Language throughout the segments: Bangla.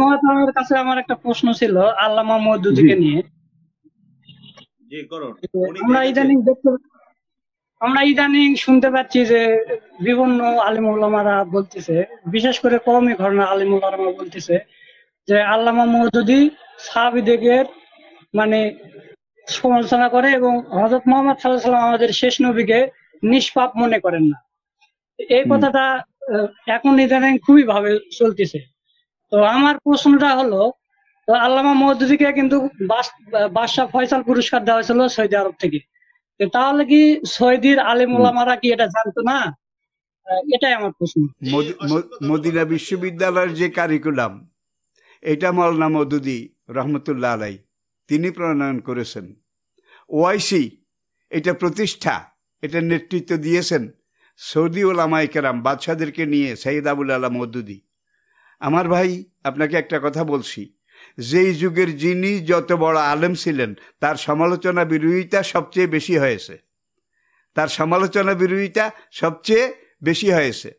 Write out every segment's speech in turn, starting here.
মহাতামের কাছে আমার একটা প্রশ্ন ছিল আল্লামা মওদুদিকে নিয়ে আমরা ইদানিং দেখতে আমরা ইদানিং শুনতে পাচ্ছি যে বিভিন্ন আলিম উলামারা বলতেছে বিশেষ করে কমই ঘরনা আলিম উলামা বলতেছে যে আল্লামা মওদুদি সাহাবীদের মানে সমালোচনা করে এবং হযরত মোহাম্মদ সাল্লাল্লাহু সাল্লাম আমাদের শেষ নবীকে নিষ্পাপ মনে করেন না এই কথাটা এখন ইদানিং খুবই ভাবে চলতেছে তো আমার প্রশ্নটা হলো তো আল্লামা মৌদুদিকে কিন্তু বাদশাহ ফয়সাল পুরস্কার দেওয়া হয়েছিল সৌদি আরব থেকে তাহলে কি সৌদির আলিম ওলামারা কি এটা জানতো না এটাই আমার প্রশ্ন মদিনা বিশ্ববিদ্যালয়ের যে কারিকুলাম এটা মৌলানা মদুদি রহমতুল্লাহ আলাই তিনি প্রণয়ন করেছেন ওআইসি এটা প্রতিষ্ঠা এটা নেতৃত্ব দিয়েছেন সৌদি ওলামাইকেরাম বাদশাদেরকে নিয়ে সাইদ আবুল আলাম মদুদি আমার ভাই আপনাকে একটা কথা বলছি যেই যুগের যিনি যত বড় আলেম ছিলেন তার সমালোচনা বিরোধিতা সবচেয়ে বেশি হয়েছে তার সমালোচনা বিরোধিতা সবচেয়ে বেশি হয়েছে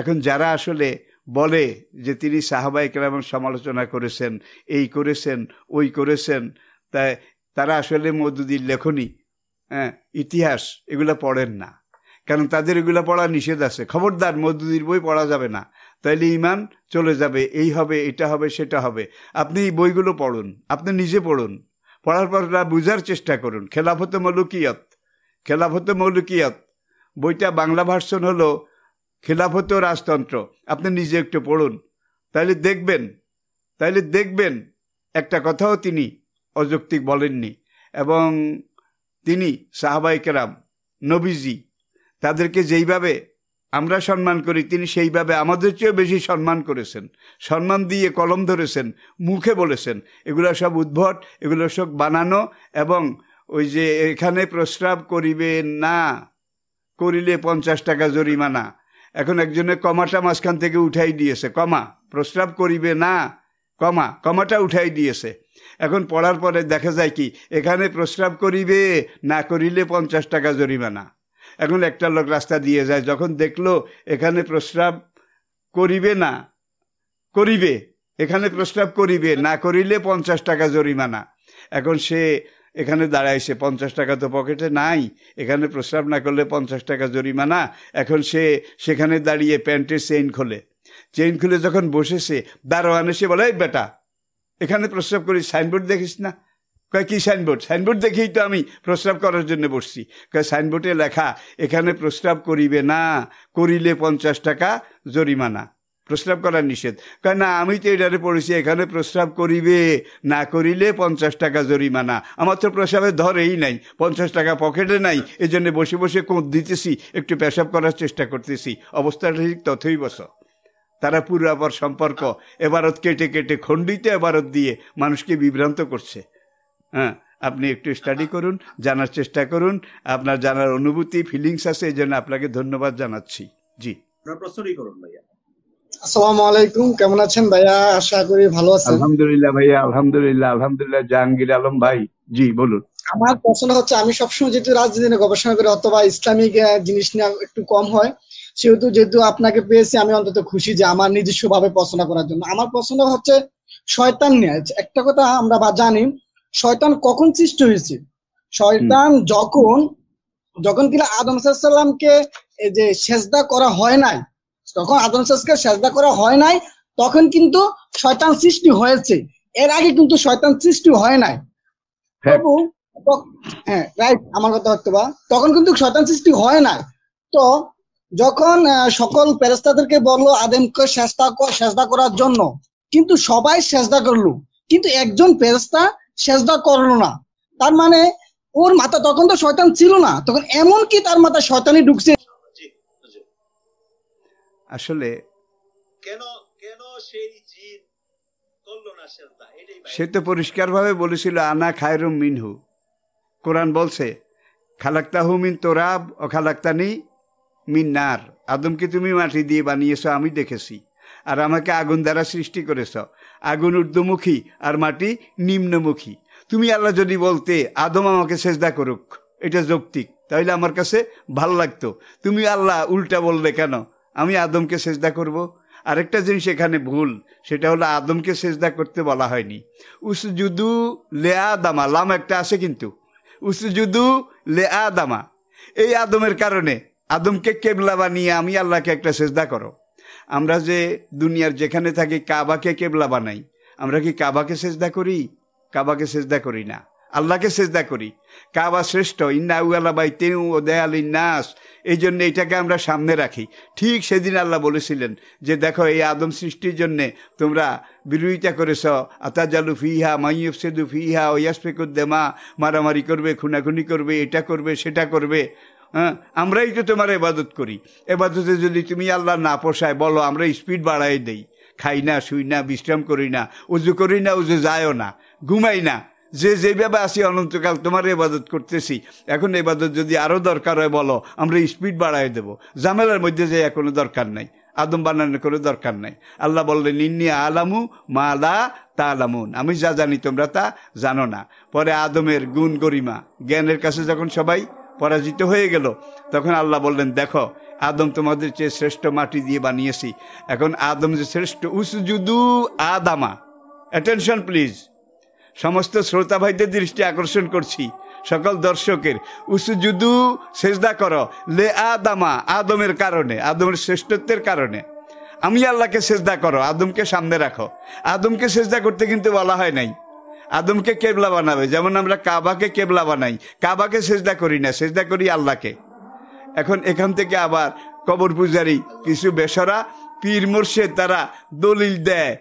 এখন যারা আসলে বলে যে তিনি সাহাবা একরামের সমালোচনা করেছেন এই করেছেন ওই করেছেন তাই তারা আসলে মধুদির লেখনী হ্যাঁ ইতিহাস এগুলো পড়েন না কারণ তাদের এগুলো পড়া নিষেধ আছে খবরদার মজদুদির বই পড়া যাবে না তাইলে ইমান চলে যাবে এই হবে এটা হবে সেটা হবে আপনি এই বইগুলো পড়ুন আপনি নিজে পড়ুন পড়ার পর বুঝার চেষ্টা করুন খেলাফতে মৌলুকিয়ত খেলাফতে মৌলুকিয়ত বইটা বাংলা ভার্সন হলো খেলাফত রাজতন্ত্র আপনি নিজে একটু পড়ুন তাইলে দেখবেন তাইলে দেখবেন একটা কথাও তিনি অযৌক্তিক বলেননি এবং তিনি সাহাবাইকেরাম নবীজি তাদেরকে যেইভাবে আমরা সম্মান করি তিনি সেইভাবে আমাদের চেয়েও বেশি সম্মান করেছেন সম্মান দিয়ে কলম ধরেছেন মুখে বলেছেন এগুলো সব উদ্ভট এগুলো সব বানানো এবং ওই যে এখানে প্রস্রাব করিবে না করিলে পঞ্চাশ টাকা জরিমানা এখন একজনে কমাটা মাঝখান থেকে উঠাই দিয়েছে কমা প্রস্রাব করিবে না কমা কমাটা উঠাই দিয়েছে এখন পড়ার পরে দেখা যায় কি এখানে প্রস্রাব করিবে না করিলে পঞ্চাশ টাকা জরিমানা এখন একটা লোক রাস্তা দিয়ে যায় যখন দেখলো এখানে প্রস্রাব করিবে না করিবে এখানে প্রস্রাব করিবে না করিলে পঞ্চাশ টাকা জরিমানা এখন সে এখানে দাঁড়াইছে পঞ্চাশ টাকা তো পকেটে নাই এখানে প্রস্রাব না করলে পঞ্চাশ টাকা জরিমানা এখন সে সেখানে দাঁড়িয়ে প্যান্টের চেইন খোলে চেইন খুলে যখন বসেছে দারোয়ান এসে বলে বেটা এখানে প্রস্রাব করি সাইনবোর্ড দেখিস না কয় কী সাইনবোর্ড সাইনবোর্ড দেখেই তো আমি প্রস্রাব করার জন্য বসছি কয় সাইনবোর্ডে লেখা এখানে প্রস্রাব করিবে না করিলে পঞ্চাশ টাকা জরিমানা প্রস্রাব করার নিষেধ কারণ না আমি তো এটারে পড়েছি এখানে প্রস্রাব করিবে না করিলে পঞ্চাশ টাকা জরিমানা আমার তো প্রস্রাবে ধরেই নাই পঞ্চাশ টাকা পকেটে নাই এই জন্য বসে বসে কোঁদ দিতেছি একটু পেশাব করার চেষ্টা করতেছি অবস্থাটা ঠিক তথই বস তারা আবার সম্পর্ক এবারত কেটে কেটে খণ্ডিত এবারত দিয়ে মানুষকে বিভ্রান্ত করছে হ্যাঁ আপনি একটু স্টাডি করুন জানার চেষ্টা করুন আপনার জানার অনুভূতি ফিলিংস আছে এই জন্য আপনাকে ধন্যবাদ জানাচ্ছি জি প্রশ্নই করুন ভাইয়া আসসালামু আলাইকুম কেমন আছেন ভাইয়া আশা করি ভালো আছেন আলহামদুলিল্লাহ ভাইয়া আলহামদুলিল্লাহ আলহামদুলিল্লাহ জাহাঙ্গীর আলম ভাই জি বলুন আমার প্রশ্ন হচ্ছে আমি সবসময় যেহেতু রাজনীতি নিয়ে গবেষণা করি অথবা ইসলামিক জিনিস নিয়ে একটু কম হয় সেহেতু যেহেতু আপনাকে পেয়েছি আমি অন্তত খুশি যে আমার নিজস্ব ভাবে পড়াশোনা করার জন্য আমার পছন্দ হচ্ছে শয়তান নিয়ে একটা কথা আমরা বা জানি শয়তান কখন সৃষ্টি হয়েছে শয়তান যখন যখন কিনা আদম সাল্লামকে যে সেজদা করা হয় নাই তখন আদম সাজকে সেজদা করা হয় নাই তখন কিন্তু শয়তান সৃষ্টি হয়েছে এর আগে কিন্তু শয়তান সৃষ্টি হয় নাই হ্যাঁ। তবু হ্যাঁ রাইট আমার কথা হচ্ছে বা তখন কিন্তু শয়তান সৃষ্টি হয় নাই তো যখন সকল প্যারেস্তাদেরকে বললো আদেমকে সেজদা সেজদা করার জন্য কিন্তু সবাই সেজদা করলো কিন্তু একজন প্যারেস্তা সেজদা করলো না তার মানে ওর মাথা তখন তো শয়তান ছিল না তখন এমন কি তার মাথা শয়তানি ঢুকছে আসলে কেন কেন সেই জিন করলো না সেজদা সে তো পরিষ্কারভাবে বলেছিল আনা খায়রুম মিনহু কোরআন বলছে খালাক্তাহু মিন তোরাব ও খালাক্তানি মিন নার আদমকে তুমি মাটি দিয়ে বানিয়েছো আমি দেখেছি আর আমাকে আগুন দ্বারা সৃষ্টি করেছ আগুন ঊর্ধ্বমুখী আর মাটি নিম্নমুখী তুমি আল্লাহ যদি বলতে আদম আমাকে সেজদা করুক এটা যৌক্তিক তাহলে আমার কাছে ভাল লাগতো তুমি আল্লাহ উল্টা বললে কেন আমি আদমকে সেজদা করব। আরেকটা জিনিস এখানে ভুল সেটা হলো আদমকে সেজদা করতে বলা হয়নি উসজুদু লে আদামা লাম একটা আছে কিন্তু উসুজুদু লে আদামা এই আদমের কারণে আদমকে কেবলা বানিয়ে আমি আল্লাহকে একটা সেজদা করো আমরা যে দুনিয়ার যেখানে থাকি কাবাকে কেবলা বানাই আমরা কি কাবাকে সেজদা করি কাবাকে সেজদা করি না আল্লাহকে সেজদা করি কাবা শ্রেষ্ঠ ইন্না বাই তেউ ও দেয়াল নাস এই জন্য এটাকে আমরা সামনে রাখি ঠিক সেদিন আল্লাহ বলেছিলেন যে দেখো এই আদম সৃষ্টির জন্যে তোমরা বিরোধিতা করেছ আতাজালু ফিহা মাইয়ুফ সেদু ফিহা ওয়াসফিকুদ্দেমা মারামারি করবে খুনাখুনি করবে এটা করবে সেটা করবে হ্যাঁ আমরাই তো তোমার এবাদত করি এবাদতে যদি তুমি আল্লাহ না পোষায় বলো আমরা স্পিড বাড়াই দেই খাই না শুই না বিশ্রাম করি না উজু করি না উজু যায়ও না ঘুমাই না যে যেভাবে আসি অনন্তকাল তোমার এবাদত করতেছি এখন এবাদত যদি আরও দরকার হয় বলো আমরা স্পিড বাড়াই দেব জামেলার মধ্যে যে কোনো দরকার নাই আদম বানানোর কোনো দরকার নাই আল্লাহ বললে নিন্নি আলামু মালা তা আলামুন আমি যা জানি তোমরা তা জানো না পরে আদমের গুণ গরিমা জ্ঞানের কাছে যখন সবাই পরাজিত হয়ে গেল তখন আল্লাহ বললেন দেখো আদম তোমাদের চেয়ে শ্রেষ্ঠ মাটি দিয়ে বানিয়েছি এখন আদম যে শ্রেষ্ঠ উসুজুদু আদামা অ্যাটেনশন প্লিজ সমস্ত শ্রোতা ভাইদের দৃষ্টি আকর্ষণ করছি সকল দর্শকের উসুজুদু সেজদা করো লে আদামা আদমের কারণে আদমের শ্রেষ্ঠত্বের কারণে আমি আল্লাহকে সেজদা করো আদমকে সামনে রাখো আদমকে সেজদা করতে কিন্তু বলা হয় নাই আদমকে কেবলা বানাবে যেমন আমরা কাবাকে কেবলা বানাই কাবাকে সেজদা করি না সেজদা করি আল্লাহকে এখন এখান থেকে আবার কবর পূজারি কিছু বেসরা পীর মোর্শে তারা দলিল দেয়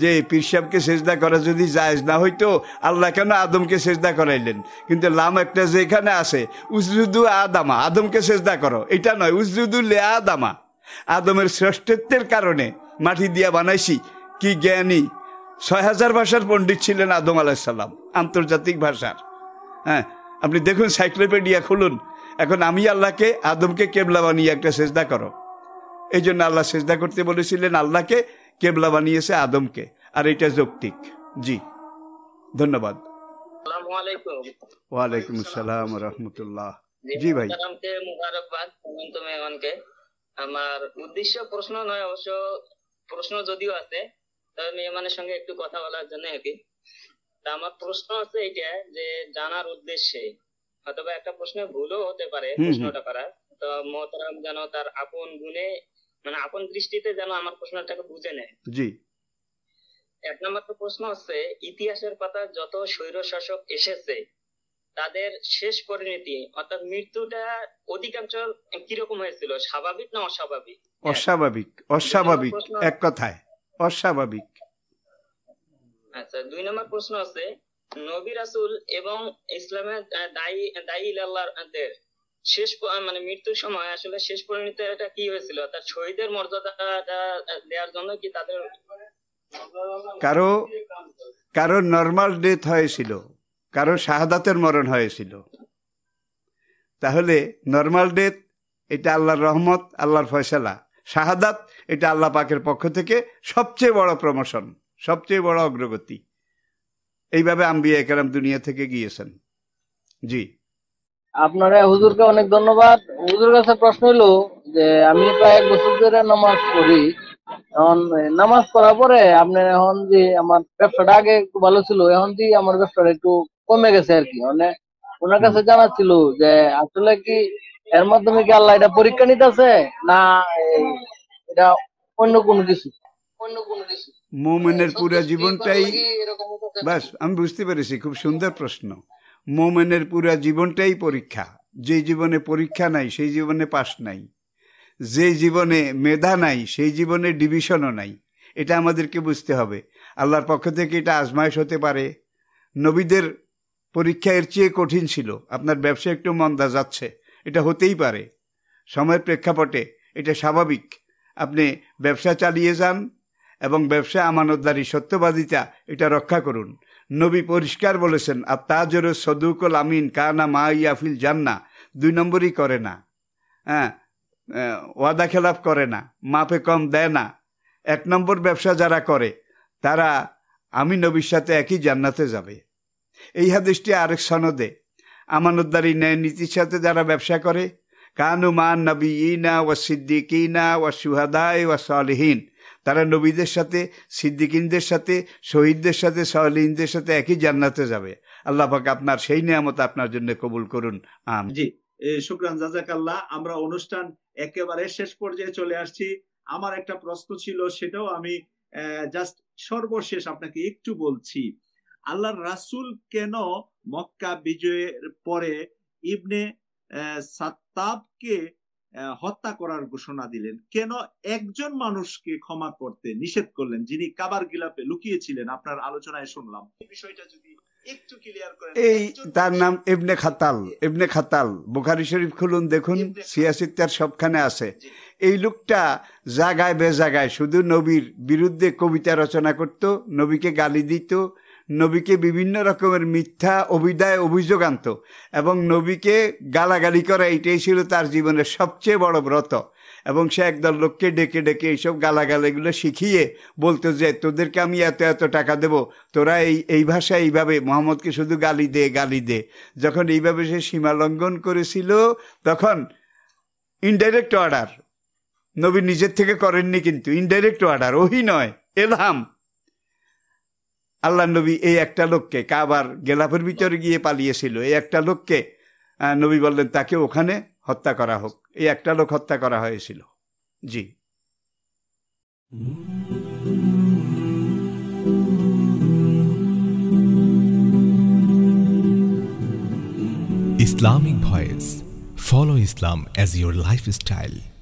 যে পীর সাহেবকে সেজদা করা যদি জায়জ না হইতো আল্লাহ কেন আদমকে সেজদা করাইলেন কিন্তু লাম একটা এখানে আছে উজরুদু আদামা আদমকে সেজদা করো এটা নয় উজরুদু লে আদামা আদমের শ্রেষ্ঠত্বের কারণে মাটি দিয়া বানাইছি কি জ্ঞানী ছয় হাজার ভাষার পণ্ডিত ছিলেন আদম আলাহিসাল্লাম আন্তর্জাতিক ভাষার হ্যাঁ আপনি দেখুন সাইক্লোপিডিয়া খুলুন এখন আমি আল্লাহকে আদমকে কেবলা বানিয়ে একটা চেষ্টা করো এই জন্য আল্লাহ চেষ্টা করতে বলেছিলেন আল্লাহকে কেবলা বানিয়েছে আদমকে আর এটা যৌক্তিক জি ধন্যবাদ ওয়ালাইকুম আসসালাম রহমতুল্লাহ জি ভাই আমার উদ্দেশ্য প্রশ্ন নয় অবশ্য প্রশ্ন যদিও আছে মেহমানের সঙ্গে একটু কথা বলার জন্য আর কি আমার প্রশ্ন আছে এইটা যে জানার উদ্দেশ্যে অথবা একটা প্রশ্ন ভুলও হতে পারে প্রশ্নটা করা তো মহতারাম যেন তার আপন গুণে মানে আপন দৃষ্টিতে যেন আমার প্রশ্নটাকে বুঝে নেয় জি এক নম্বর তো প্রশ্ন হচ্ছে ইতিহাসের পাতা যত স্বৈর শাসক এসেছে তাদের শেষ পরিণতি অর্থাৎ মৃত্যুটা অধিকাংশ কিরকম হয়েছিল স্বাভাবিক না অস্বাভাবিক অস্বাভাবিক অস্বাভাবিক এক কথায় অস্বাভাবিক আচ্ছা দুই নম্বর প্রশ্ন আছে নবী রাসুল এবং ইসলামের দায়ী দায়ী শেষ মানে মৃত্যুর সময় আসলে শেষ পরিণতি এটা কি হয়েছিল তার শহীদের মর্যাদাটা দেওয়ার জন্য কি তাদের কারো কারো নর্মাল ডেথ হয়েছিল কারো শাহাদাতের মরণ হয়েছিল তাহলে নর্মাল ডেথ এটা আল্লাহর রহমত আল্লাহর ফয়সালা শাহাদাত এটা আল্লাহ পাকের পক্ষ থেকে সবচেয়ে বড় প্রমোশন সবচেয়ে বড় অগ্রগতি এইভাবে আম্বিয়া একরাম দুনিয়া থেকে গিয়েছেন জি আপনারা হুজুরকে অনেক ধন্যবাদ হুজুর কাছে প্রশ্ন হলো যে আমি প্রায় এক বছর ধরে নামাজ পড়ি এখন নামাজ পড়ার পরে আপনার এখন যে আমার ব্যবসাটা আগে একটু ভালো ছিল এখন যে আমার ব্যবসাটা একটু কমে গেছে আর কি মানে ওনার কাছে জানা ছিল যে আসলে কি এর মাধ্যমে কি আল্লাহ এটা পরীক্ষা আছে না এটা অন্য কোনো কিছু মোমেনের পুরো জীবনটাই বাস আমি বুঝতে পেরেছি খুব সুন্দর প্রশ্ন মোমেনের পুরো জীবনটাই পরীক্ষা যে জীবনে পরীক্ষা নাই সেই জীবনে পাশ নাই যে জীবনে মেধা নাই সেই জীবনে ডিভিশনও নাই এটা আমাদেরকে বুঝতে হবে আল্লাহর পক্ষ থেকে এটা আজমাইশ হতে পারে নবীদের পরীক্ষা এর চেয়ে কঠিন ছিল আপনার ব্যবসা একটু মন্দা যাচ্ছে এটা হতেই পারে সময়ের প্রেক্ষাপটে এটা স্বাভাবিক আপনি ব্যবসা চালিয়ে যান এবং ব্যবসা আমানতদারি সত্যবাদিতা এটা রক্ষা করুন নবী পরিষ্কার বলেছেন আর তাজর সদুকল আমিন কানা মা ইয়াফিল জান্না দুই নম্বরই করে না হ্যাঁ ওয়াদা খেলাপ করে না মাপে কম দেয় না এক নম্বর ব্যবসা যারা করে তারা আমি নবীর সাথে একই জান্নাতে যাবে এই হাদিসটি আরেক সনদে আমানতদারি ন্যায় নীতির সাথে যারা ব্যবসা করে কানু মান নবী ইনা ও ইনা ও সুহাদায় ও সালহীন তারা নবীদের সাথে সিদ্দিকিনদের সাথে শহীদদের সাথে সালহীনদের সাথে একই জান্নাতে যাবে আল্লাহ পাক আপনার সেই নিয়ামত আপনার জন্য কবুল করুন আম জি শুক্রান আল্লাহ আমরা অনুষ্ঠান একেবারে শেষ পর্যায়ে চলে আসছি আমার একটা প্রশ্ন ছিল সেটাও আমি জাস্ট সর্বশেষ আপনাকে একটু বলছি আল্লাহর রাসুল কেন মক্কা বিজয়ের পরে ইবনে সাত্তাবকে হত্যা করার ঘোষণা দিলেন কেন একজন মানুষকে ক্ষমা করতে নিষেধ করলেন যিনি কাবার গিলাপে লুকিয়েছিলেন আপনার আলোচনায় শুনলাম বিষয়টা যদি এই তার নাম ইবনে খাতাল ইবনে খাতাল বুখারি শরীফ খুলুন দেখুন সিয়াসিত্তার সবখানে আছে এই লোকটা জাগায় বেজাগায় শুধু নবীর বিরুদ্ধে কবিতা রচনা করত নবীকে গালি দিত নবীকে বিভিন্ন রকমের মিথ্যা অভিদায় অভিযোগ আনত এবং নবীকে গালাগালি করা এইটাই ছিল তার জীবনের সবচেয়ে বড় ব্রত এবং সে একদল লোককে ডেকে ডেকে এইসব গালাগালিগুলো শিখিয়ে বলতো যে তোদেরকে আমি এত এত টাকা দেব তোরা এই এই ভাষায় এইভাবে মোহাম্মদকে শুধু গালি দে গালি দে যখন এইভাবে সে সীমা লঙ্ঘন করেছিল তখন ইনডাইরেক্ট অর্ডার নবী নিজের থেকে করেননি কিন্তু ইনডাইরেক্ট অর্ডার ওহি নয় এলহাম আল্লাহ নবী এই একটা লোককে কাবার গেলাফের ভিতরে গিয়ে পালিয়েছিল এই একটা লোককে নবী বললেন তাকে ওখানে হত্যা করা হোক এই একটা লোক হত্যা করা হয়েছিল জি Islamic voice follow Islam as your life style